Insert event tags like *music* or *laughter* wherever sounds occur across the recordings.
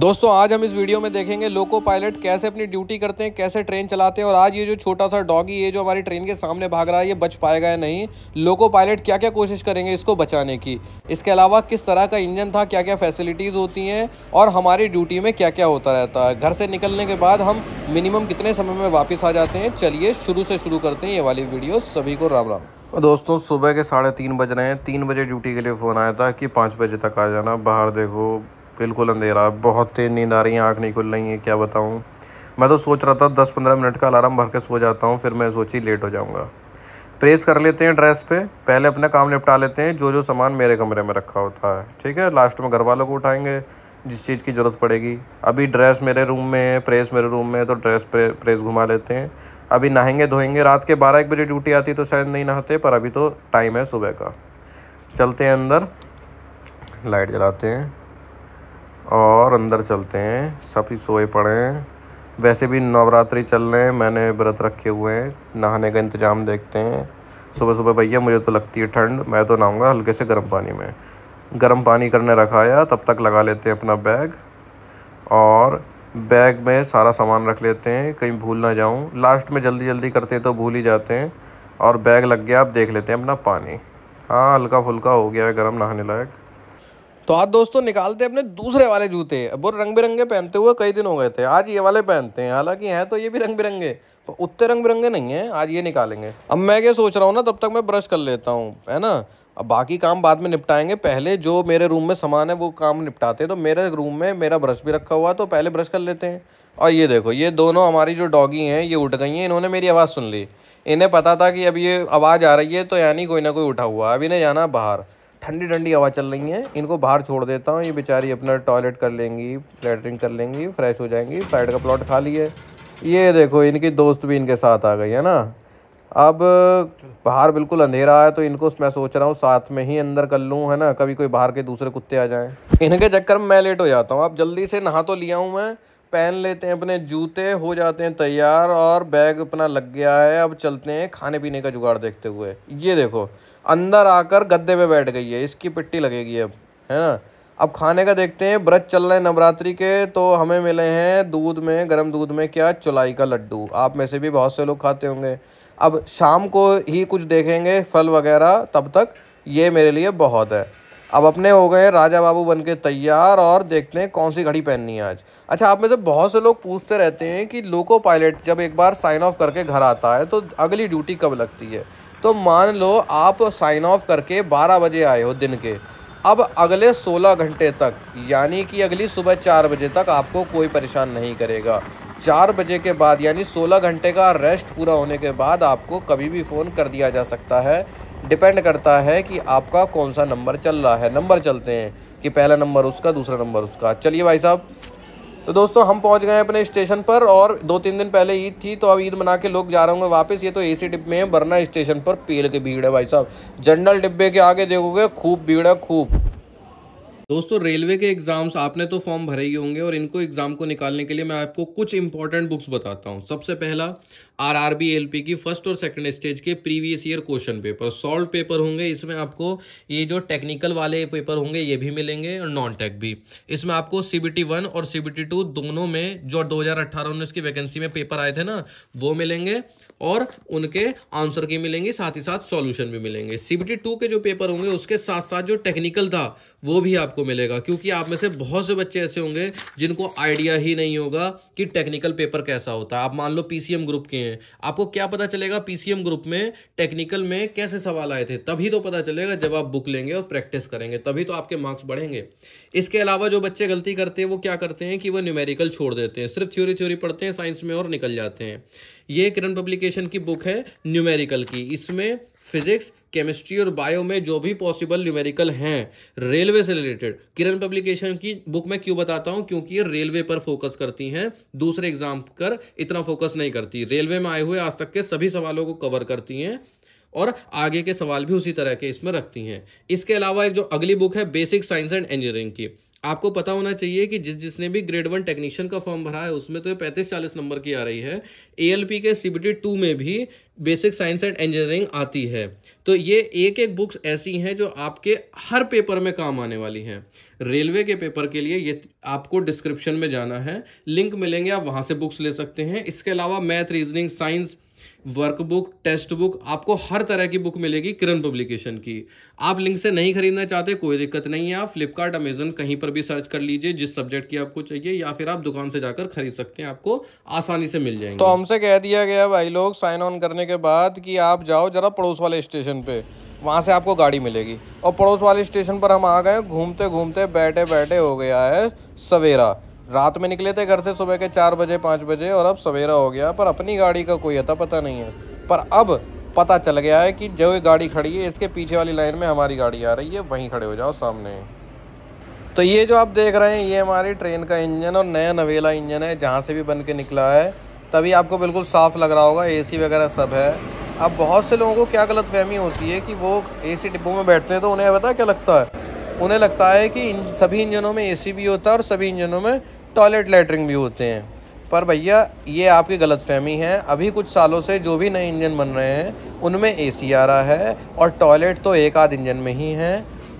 दोस्तों आज हम इस वीडियो में देखेंगे लोको पायलट कैसे अपनी ड्यूटी करते हैं कैसे ट्रेन चलाते हैं और आज ये जो छोटा सा डॉगी ये जो हमारी ट्रेन के सामने भाग रहा है ये बच पाएगा या नहीं लोको पायलट क्या क्या कोशिश करेंगे इसको बचाने की इसके अलावा किस तरह का इंजन था क्या क्या फैसिलिटीज़ होती हैं और हमारी ड्यूटी में क्या क्या होता रहता है घर से निकलने के बाद हम मिनिमम कितने समय में वापस आ जाते हैं चलिए शुरू से शुरू करते हैं ये वाली वीडियो सभी को राम राम दोस्तों सुबह के साढ़े तीन बज रहे हैं तीन बजे ड्यूटी के लिए फ़ोन आया था कि पाँच बजे तक आ जाना बाहर देखो बिल्कुल अंधेरा बहुत तेज़ नींद आ रही है आँख नहीं खुल रही है क्या बताऊँ मैं तो सोच रहा था दस पंद्रह मिनट का अलार्म भर के सो जाता हूँ फिर मैं सोची लेट हो जाऊँगा प्रेस कर लेते हैं ड्रेस पे पहले अपना काम निपटा लेते हैं जो जो सामान मेरे कमरे में रखा होता है ठीक है लास्ट में घर वालों को उठाएंगे जिस चीज़ की ज़रूरत पड़ेगी अभी ड्रेस मेरे रूम में है प्रेस मेरे रूम में है तो ड्रेस पे प्रेस घुमा लेते हैं अभी नहाएंगे धोएंगे रात के बारह एक बजे ड्यूटी आती तो शायद नहीं नहाते पर अभी तो टाइम है सुबह का चलते हैं अंदर लाइट जलाते हैं और अंदर चलते हैं सभी सोए पड़े हैं वैसे भी नवरात्रि चल रहे हैं मैंने व्रत रखे हुए हैं नहाने का इंतज़ाम देखते हैं सुबह सुबह भैया मुझे तो लगती है ठंड मैं तो नहाऊँगा हल्के से गर्म पानी में गर्म पानी करने रखाया तब तक लगा लेते हैं अपना बैग और बैग में सारा सामान रख लेते हैं कहीं भूल ना जाऊँ लास्ट में जल्दी जल्दी करते हैं तो भूल ही जाते हैं और बैग लग गया आप देख लेते हैं अपना पानी हाँ हल्का फुल्का हो गया है गर्म नहाने लायक तो आज दोस्तों निकालते अपने दूसरे वाले जूते अब वो रंग बिरंगे पहनते हुए कई दिन हो गए थे आज ये वाले पहनते हैं हालांकि हैं तो ये भी रंग बिरंगे तो उतने रंग बिरंगे नहीं हैं आज ये निकालेंगे अब मैं क्या सोच रहा हूँ ना तब तक मैं ब्रश कर लेता हूँ है ना अब बाकी काम बाद में निपटाएंगे पहले जो मेरे रूम में सामान है वो काम निपटाते हैं तो मेरे रूम में मेरा ब्रश भी रखा हुआ है तो पहले ब्रश कर लेते हैं और ये देखो ये दोनों हमारी जो डॉगी हैं ये उठ गई हैं इन्होंने मेरी आवाज़ सुन ली इन्हें पता था कि अब ये आवाज़ आ रही है तो यानी कोई ना कोई उठा हुआ अभी इन्हें जाना बाहर ठंडी ठंडी हवा चल रही है इनको बाहर छोड़ देता हूँ ये बेचारी अपना टॉयलेट कर लेंगी लेटरिन कर लेंगी फ्रेश हो जाएंगी साइड का प्लॉट खा है ये देखो इनकी दोस्त भी इनके साथ आ गई है ना अब बाहर बिल्कुल अंधेरा है तो इनको मैं सोच रहा हूँ साथ में ही अंदर कर लूँ है ना कभी कोई बाहर के दूसरे कुत्ते आ जाएं इनके चक्कर में मैं लेट हो जाता हूँ अब जल्दी से नहा तो लिया हूँ मैं पहन लेते हैं अपने जूते हो जाते हैं तैयार और बैग अपना लग गया है अब चलते हैं खाने पीने का जुगाड़ देखते हुए ये देखो अंदर आकर गद्दे पे बैठ गई है इसकी पिट्टी लगेगी अब है ना अब खाने का देखते हैं व्रत चल रहे नवरात्रि के तो हमें मिले हैं दूध में गर्म दूध में क्या चुलाई का लड्डू आप में से भी बहुत से लोग खाते होंगे अब शाम को ही कुछ देखेंगे फल वगैरह तब तक ये मेरे लिए बहुत है अब अपने हो गए राजा बाबू बन के तैयार और देखते हैं कौन सी घड़ी पहननी है आज अच्छा आप में से बहुत से लोग पूछते रहते हैं कि लोको पायलट जब एक बार साइन ऑफ करके घर आता है तो अगली ड्यूटी कब लगती है तो मान लो आप साइन ऑफ करके 12 बजे आए हो दिन के अब अगले 16 घंटे तक यानी कि अगली सुबह चार बजे तक आपको कोई परेशान नहीं करेगा चार बजे के बाद यानी 16 घंटे का रेस्ट पूरा होने के बाद आपको कभी भी फ़ोन कर दिया जा सकता है डिपेंड करता है कि आपका कौन सा नंबर चल रहा है नंबर चलते हैं कि पहला नंबर उसका दूसरा नंबर उसका चलिए भाई साहब तो दोस्तों हम पहुंच गए अपने स्टेशन पर और दो तीन दिन पहले ईद थी तो अब ईद मना के लोग जा रहे होंगे वापस ये तो एसी डिब्बे में है वरना स्टेशन पर पेल की भीड़ है भाई साहब जनरल डिब्बे के आगे देखोगे खूब भीड़ है खूब दोस्तों रेलवे के एग्ज़ाम्स आपने तो फॉर्म भरे ही होंगे और इनको एग्ज़ाम को निकालने के लिए मैं आपको कुछ इंपॉर्टेंट बुक्स बताता हूँ सबसे पहला आरआरबी एलपी की फर्स्ट और सेकंड स्टेज के previous year question paper solve paper होंगे इसमें आपको ये जो टेक्निकल वाले पेपर होंगे ये भी मिलेंगे और नॉन टेक भी इसमें आपको सीबीटी वन और सीबीटी टू दोनों में जो दो हजार अट्ठारह उन्नीस की वैकेंसी में पेपर आए थे ना वो मिलेंगे और उनके आंसर की मिलेंगे साथ ही साथ सॉल्यूशन भी मिलेंगे सीबीटी टू के जो पेपर होंगे उसके साथ साथ जो टेक्निकल था वो भी आपको मिलेगा क्योंकि आप में से बहुत से बच्चे ऐसे होंगे जिनको आइडिया ही नहीं होगा कि टेक्निकल पेपर कैसा होता है आप मान लो पीसीएम ग्रुप के है आपको क्या पता चलेगा पीसीएम ग्रुप में टेक्निकल में कैसे सवाल आए थे तभी तो पता चलेगा जब आप बुक लेंगे और प्रैक्टिस करेंगे तभी तो आपके मार्क्स बढ़ेंगे इसके अलावा जो बच्चे गलती करते हैं वो क्या करते हैं कि वो न्यूमेरिकल छोड़ देते हैं सिर्फ थ्योरी थ्योरी पढ़ते हैं साइंस में और निकल जाते हैं ये किरण पब्लिकेशन की बुक है न्यूमेरिकल की इसमें फिजिक्स केमिस्ट्री और बायो में जो भी पॉसिबल न्यूमेरिकल हैं रेलवे से रिलेटेड किरण पब्लिकेशन की बुक में क्यों बताता हूं क्योंकि ये रेलवे पर फोकस करती हैं दूसरे एग्जाम पर इतना फोकस नहीं करती रेलवे में आए हुए आज तक के सभी सवालों को कवर करती हैं और आगे के सवाल भी उसी तरह के इसमें रखती हैं इसके अलावा एक जो अगली बुक है बेसिक साइंस एंड इंजीनियरिंग की आपको पता होना चाहिए कि जिस जिसने भी ग्रेड वन टेक्नीशियन का फॉर्म भरा है उसमें तो पैंतीस चालीस नंबर की आ रही है ए के सी टू में भी बेसिक साइंस एंड इंजीनियरिंग आती है तो ये एक एक बुक्स ऐसी हैं जो आपके हर पेपर में काम आने वाली हैं रेलवे के पेपर के लिए ये आपको डिस्क्रिप्शन में जाना है लिंक मिलेंगे आप वहाँ से बुक्स ले सकते हैं इसके अलावा math reasoning science workbook test book आपको हर तरह की बुक मिलेगी किरण पब्लिकेशन की आप लिंक से नहीं खरीदना चाहते कोई दिक्कत नहीं है आप फ्लिपकार्ट अमेजन कहीं पर भी सर्च कर लीजिए जिस सब्जेक्ट की आपको चाहिए या फिर आप दुकान से जाकर खरीद सकते हैं आपको आसानी से मिल जाएंगे तो हमसे कह दिया गया भाई लोग साइन ऑन करने के बाद कि आप जाओ जरा पड़ोस वाले स्टेशन पर वहाँ से आपको गाड़ी मिलेगी और पड़ोस वाले स्टेशन पर हम आ गए घूमते घूमते बैठे बैठे हो गया है सवेरा रात में निकले थे घर से सुबह के चार बजे पाँच बजे और अब सवेरा हो गया पर अपनी गाड़ी का कोई अता पता नहीं है पर अब पता चल गया है कि जो ये गाड़ी खड़ी है इसके पीछे वाली लाइन में हमारी गाड़ी आ रही है वहीं खड़े हो जाओ सामने तो ये जो आप देख रहे हैं ये हमारी ट्रेन का इंजन और नया नवेला इंजन है जहाँ से भी बन के निकला है तभी आपको बिल्कुल साफ़ लग रहा होगा एसी वगैरह सब है अब बहुत से लोगों को क्या गलतफहमी होती है कि वो एसी डिब्बों में बैठते हैं तो उन्हें पता क्या लगता है उन्हें लगता है कि इन सभी इंजनों में एसी भी होता है और सभी इंजनों में टॉयलेट लेटरिन भी होते हैं पर भैया ये आपकी गलत फहमी है अभी कुछ सालों से जो भी नए इंजन बन रहे हैं उनमें एसी आ रहा है और टॉयलेट तो एक आध इंजन में ही है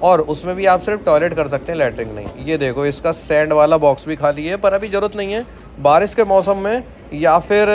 और उसमें भी आप सिर्फ टॉयलेट कर सकते हैं लेटरिन नहीं ये देखो इसका सैंड वाला बॉक्स भी खाली है पर अभी ज़रूरत नहीं है बारिश के मौसम में या फिर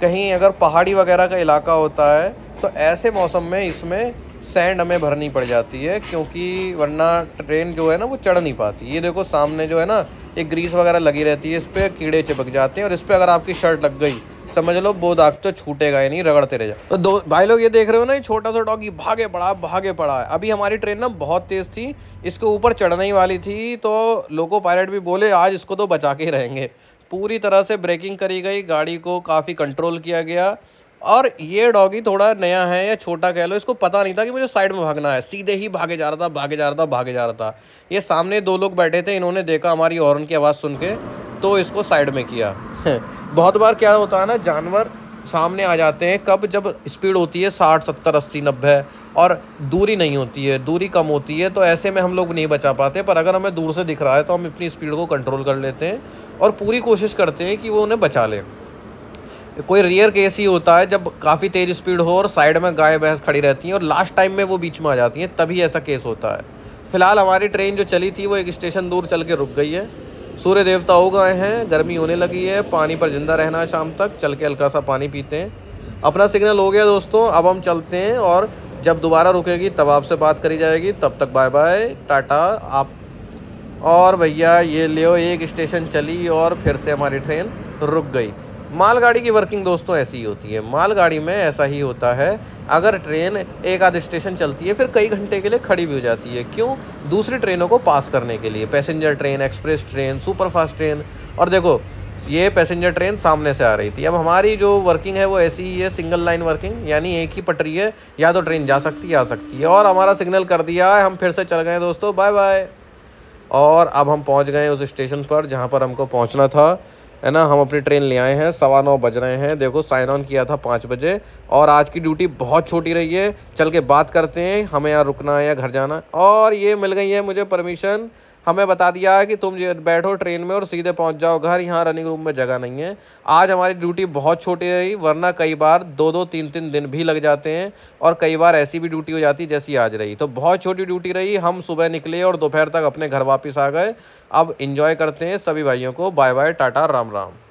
कहीं अगर पहाड़ी वगैरह का इलाका होता है तो ऐसे मौसम में इसमें सैंड हमें भरनी पड़ जाती है क्योंकि वरना ट्रेन जो है ना वो चढ़ नहीं पाती ये देखो सामने जो है ना एक ग्रीस वगैरह लगी रहती है इस पर कीड़े चिपक जाते हैं और इस पर अगर आपकी शर्ट लग गई समझ लो वो दाग तो छूटेगा ही नहीं रगड़ते रह जाए तो दो भाई लोग ये देख रहे हो ना ये छोटा सा डॉगी भागे पड़ा भागे पड़ा है अभी हमारी ट्रेन ना बहुत तेज़ थी इसके ऊपर चढ़ने ही वाली थी तो लोको पायलट भी बोले आज इसको तो बचा के ही रहेंगे पूरी तरह से ब्रेकिंग करी गई गाड़ी को काफ़ी कंट्रोल किया गया और ये डॉगी थोड़ा नया है या छोटा कह लो इसको पता नहीं था कि मुझे साइड में भागना है सीधे ही भागे जा रहा था भागे जा रहा था भागे जा रहा था ये सामने दो लोग बैठे थे इन्होंने देखा हमारी और की आवाज़ सुन के तो इसको साइड में किया *laughs* बहुत बार क्या होता है ना जानवर सामने आ जाते हैं कब जब स्पीड होती है साठ सत्तर अस्सी नब्बे और दूरी नहीं होती है दूरी कम होती है तो ऐसे में हम लोग नहीं बचा पाते पर अगर हमें दूर से दिख रहा है तो हम अपनी स्पीड को कंट्रोल कर लेते हैं और पूरी कोशिश करते हैं कि वो उन्हें बचा लें कोई रेयर केस ही होता है जब काफ़ी तेज़ स्पीड हो और साइड में गाय भैंस खड़ी रहती हैं और लास्ट टाइम में वो बीच में आ जाती हैं तभी ऐसा केस होता है फ़िलहाल हमारी ट्रेन जो चली थी वो एक स्टेशन दूर चल के रुक गई है सूर्य देवता हो गए हैं गर्मी होने लगी है पानी पर ज़िंदा रहना है शाम तक चल के हल्का सा पानी पीते हैं अपना सिग्नल हो गया दोस्तों अब हम चलते हैं और जब दोबारा रुकेगी तब आपसे बात करी जाएगी तब तक बाय बाय टाटा आप और भैया ये लियो एक स्टेशन चली और फिर से हमारी ट्रेन रुक गई मालगाड़ी की वर्किंग दोस्तों तो ऐसी ही होती है मालगाड़ी में ऐसा ही होता है अगर ट्रेन एक आध स्टेशन चलती है फिर कई घंटे के लिए खड़ी भी हो जाती है क्यों दूसरी ट्रेनों को पास करने के लिए passenger train express train superfast train और देखो ये पैसेंजर ट्रेन सामने से आ रही थी अब हमारी जो वर्किंग है वो ऐसी ही है सिंगल लाइन वर्किंग यानी एक ही पटरी है या तो ट्रेन जा सकती है आ सकती है और हमारा सिग्नल कर दिया है हम फिर से चल गए दोस्तों बाय बाय और अब हम पहुंच गए उस स्टेशन पर जहां पर हमको पहुंचना था है ना हम अपनी ट्रेन ले आए हैं सवा नौ बज रहे हैं देखो साइन ऑन किया था पाँच बजे और आज की ड्यूटी बहुत छोटी रही है चल के बात करते हैं हमें यहाँ रुकना है या घर जाना और ये मिल गई है मुझे परमिशन हमें बता दिया है कि तुम बैठो ट्रेन में और सीधे पहुंच जाओ घर यहाँ रनिंग रूम में जगह नहीं है आज हमारी ड्यूटी बहुत छोटी रही वरना कई बार दो दो तीन तीन दिन भी लग जाते हैं और कई बार ऐसी भी ड्यूटी हो जाती जैसी आज रही तो बहुत छोटी ड्यूटी रही हम सुबह निकले और दोपहर तक अपने घर वापस आ गए अब इन्जॉय करते हैं सभी भाइयों को बाय बाय टाटा राम राम